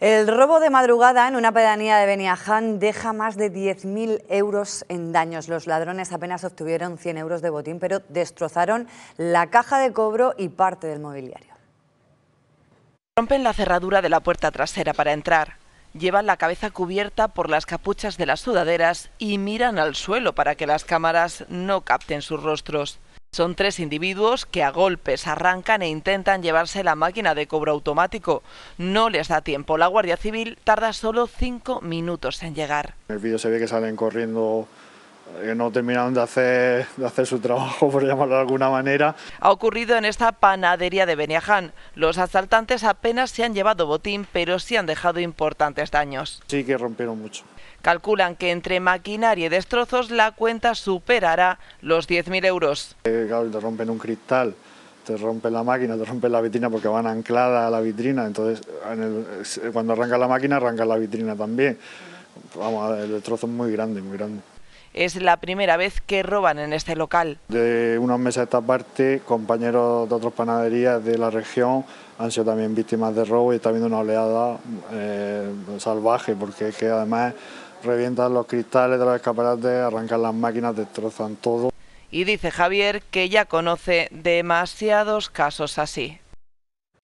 El robo de madrugada en una pedanía de Beniaján deja más de 10.000 euros en daños. Los ladrones apenas obtuvieron 100 euros de botín, pero destrozaron la caja de cobro y parte del mobiliario. Rompen la cerradura de la puerta trasera para entrar. Llevan la cabeza cubierta por las capuchas de las sudaderas y miran al suelo para que las cámaras no capten sus rostros. Son tres individuos que a golpes arrancan e intentan llevarse la máquina de cobro automático. No les da tiempo. La Guardia Civil tarda solo cinco minutos en llegar. En el vídeo se ve que salen corriendo que no terminaron de hacer, de hacer su trabajo, por llamarlo de alguna manera. Ha ocurrido en esta panadería de Beniaján. Los asaltantes apenas se han llevado botín, pero sí han dejado importantes daños. Sí que rompieron mucho. Calculan que entre maquinaria y destrozos la cuenta superará los 10.000 euros. Eh, claro, te rompen un cristal, te rompen la máquina, te rompen la vitrina porque van anclada a la vitrina, entonces cuando arranca la máquina arranca la vitrina también. Vamos, el destrozo es muy grande, muy grande. Es la primera vez que roban en este local. De unos meses a esta parte, compañeros de otras panaderías de la región han sido también víctimas de robo y está habiendo una oleada eh, salvaje, porque que además revientan los cristales de los escaparates, arrancan las máquinas, destrozan todo. Y dice Javier que ya conoce demasiados casos así.